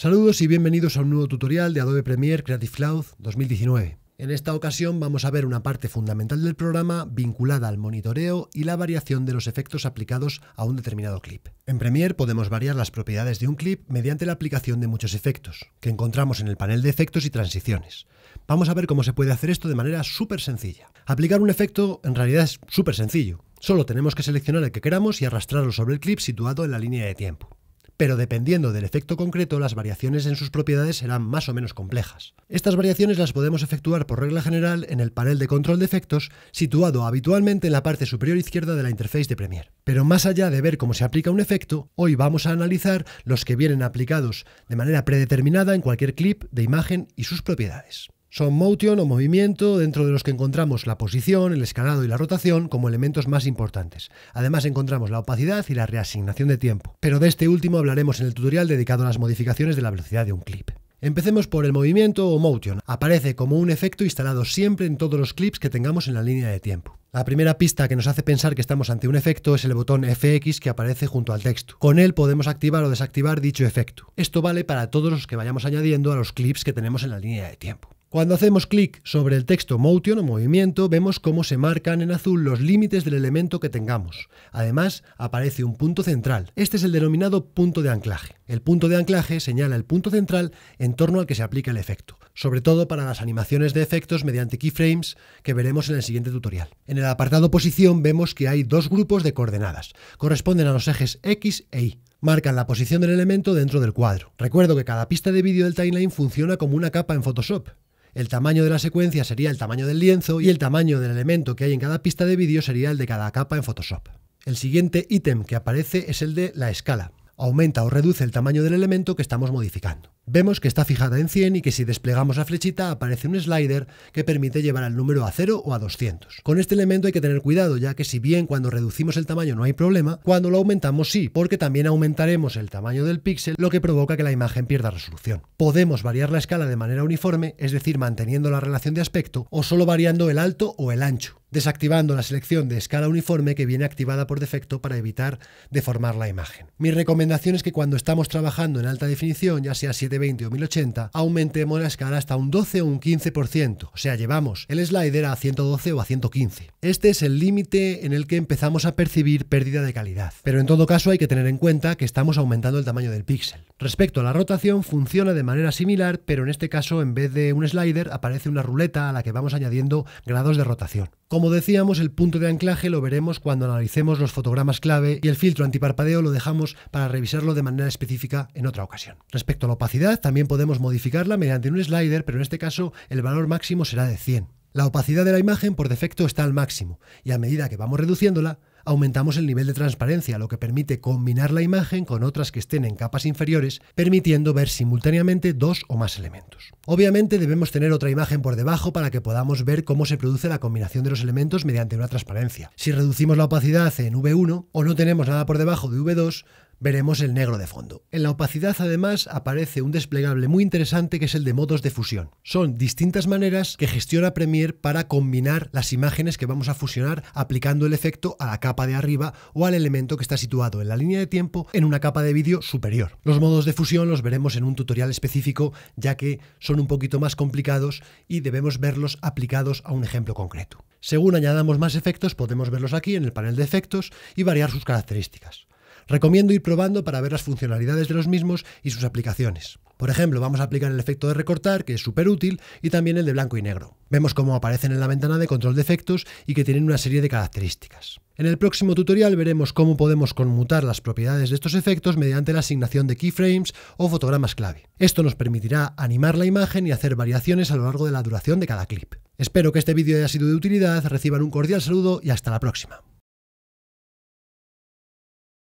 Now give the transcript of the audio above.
Saludos y bienvenidos a un nuevo tutorial de Adobe Premiere Creative Cloud 2019. En esta ocasión vamos a ver una parte fundamental del programa vinculada al monitoreo y la variación de los efectos aplicados a un determinado clip. En Premiere podemos variar las propiedades de un clip mediante la aplicación de muchos efectos, que encontramos en el panel de efectos y transiciones. Vamos a ver cómo se puede hacer esto de manera súper sencilla. Aplicar un efecto en realidad es súper sencillo, solo tenemos que seleccionar el que queramos y arrastrarlo sobre el clip situado en la línea de tiempo pero dependiendo del efecto concreto, las variaciones en sus propiedades serán más o menos complejas. Estas variaciones las podemos efectuar por regla general en el panel de control de efectos, situado habitualmente en la parte superior izquierda de la interfaz de Premiere. Pero más allá de ver cómo se aplica un efecto, hoy vamos a analizar los que vienen aplicados de manera predeterminada en cualquier clip de imagen y sus propiedades. Son motion o movimiento dentro de los que encontramos la posición, el escalado y la rotación como elementos más importantes. Además encontramos la opacidad y la reasignación de tiempo. Pero de este último hablaremos en el tutorial dedicado a las modificaciones de la velocidad de un clip. Empecemos por el movimiento o motion. Aparece como un efecto instalado siempre en todos los clips que tengamos en la línea de tiempo. La primera pista que nos hace pensar que estamos ante un efecto es el botón FX que aparece junto al texto. Con él podemos activar o desactivar dicho efecto. Esto vale para todos los que vayamos añadiendo a los clips que tenemos en la línea de tiempo. Cuando hacemos clic sobre el texto Motion o movimiento, vemos cómo se marcan en azul los límites del elemento que tengamos. Además, aparece un punto central. Este es el denominado punto de anclaje. El punto de anclaje señala el punto central en torno al que se aplica el efecto, sobre todo para las animaciones de efectos mediante keyframes que veremos en el siguiente tutorial. En el apartado posición vemos que hay dos grupos de coordenadas. Corresponden a los ejes X e Y marcan la posición del elemento dentro del cuadro. Recuerdo que cada pista de vídeo del timeline funciona como una capa en Photoshop, el tamaño de la secuencia sería el tamaño del lienzo y el tamaño del elemento que hay en cada pista de vídeo sería el de cada capa en Photoshop. El siguiente ítem que aparece es el de la escala aumenta o reduce el tamaño del elemento que estamos modificando. Vemos que está fijada en 100 y que si desplegamos la flechita aparece un slider que permite llevar el número a 0 o a 200. Con este elemento hay que tener cuidado ya que si bien cuando reducimos el tamaño no hay problema, cuando lo aumentamos sí, porque también aumentaremos el tamaño del píxel lo que provoca que la imagen pierda resolución. Podemos variar la escala de manera uniforme, es decir, manteniendo la relación de aspecto o solo variando el alto o el ancho desactivando la selección de escala uniforme que viene activada por defecto para evitar deformar la imagen. Mi recomendación es que cuando estamos trabajando en alta definición, ya sea 720 o 1080, aumentemos la escala hasta un 12 o un 15%, o sea, llevamos el slider a 112 o a 115. Este es el límite en el que empezamos a percibir pérdida de calidad, pero en todo caso hay que tener en cuenta que estamos aumentando el tamaño del píxel. Respecto a la rotación, funciona de manera similar, pero en este caso en vez de un slider aparece una ruleta a la que vamos añadiendo grados de rotación. Como decíamos, el punto de anclaje lo veremos cuando analicemos los fotogramas clave y el filtro antiparpadeo lo dejamos para revisarlo de manera específica en otra ocasión. Respecto a la opacidad, también podemos modificarla mediante un slider, pero en este caso el valor máximo será de 100. La opacidad de la imagen por defecto está al máximo y a medida que vamos reduciéndola, aumentamos el nivel de transparencia, lo que permite combinar la imagen con otras que estén en capas inferiores, permitiendo ver simultáneamente dos o más elementos. Obviamente debemos tener otra imagen por debajo para que podamos ver cómo se produce la combinación de los elementos mediante una transparencia. Si reducimos la opacidad en V1 o no tenemos nada por debajo de V2, veremos el negro de fondo. En la opacidad además aparece un desplegable muy interesante que es el de modos de fusión. Son distintas maneras que gestiona Premiere para combinar las imágenes que vamos a fusionar aplicando el efecto a la capa de arriba o al elemento que está situado en la línea de tiempo en una capa de vídeo superior. Los modos de fusión los veremos en un tutorial específico ya que son un poquito más complicados y debemos verlos aplicados a un ejemplo concreto. Según añadamos más efectos podemos verlos aquí en el panel de efectos y variar sus características. Recomiendo ir probando para ver las funcionalidades de los mismos y sus aplicaciones. Por ejemplo, vamos a aplicar el efecto de recortar, que es súper útil, y también el de blanco y negro. Vemos cómo aparecen en la ventana de control de efectos y que tienen una serie de características. En el próximo tutorial veremos cómo podemos conmutar las propiedades de estos efectos mediante la asignación de keyframes o fotogramas clave. Esto nos permitirá animar la imagen y hacer variaciones a lo largo de la duración de cada clip. Espero que este vídeo haya sido de utilidad, reciban un cordial saludo y hasta la próxima.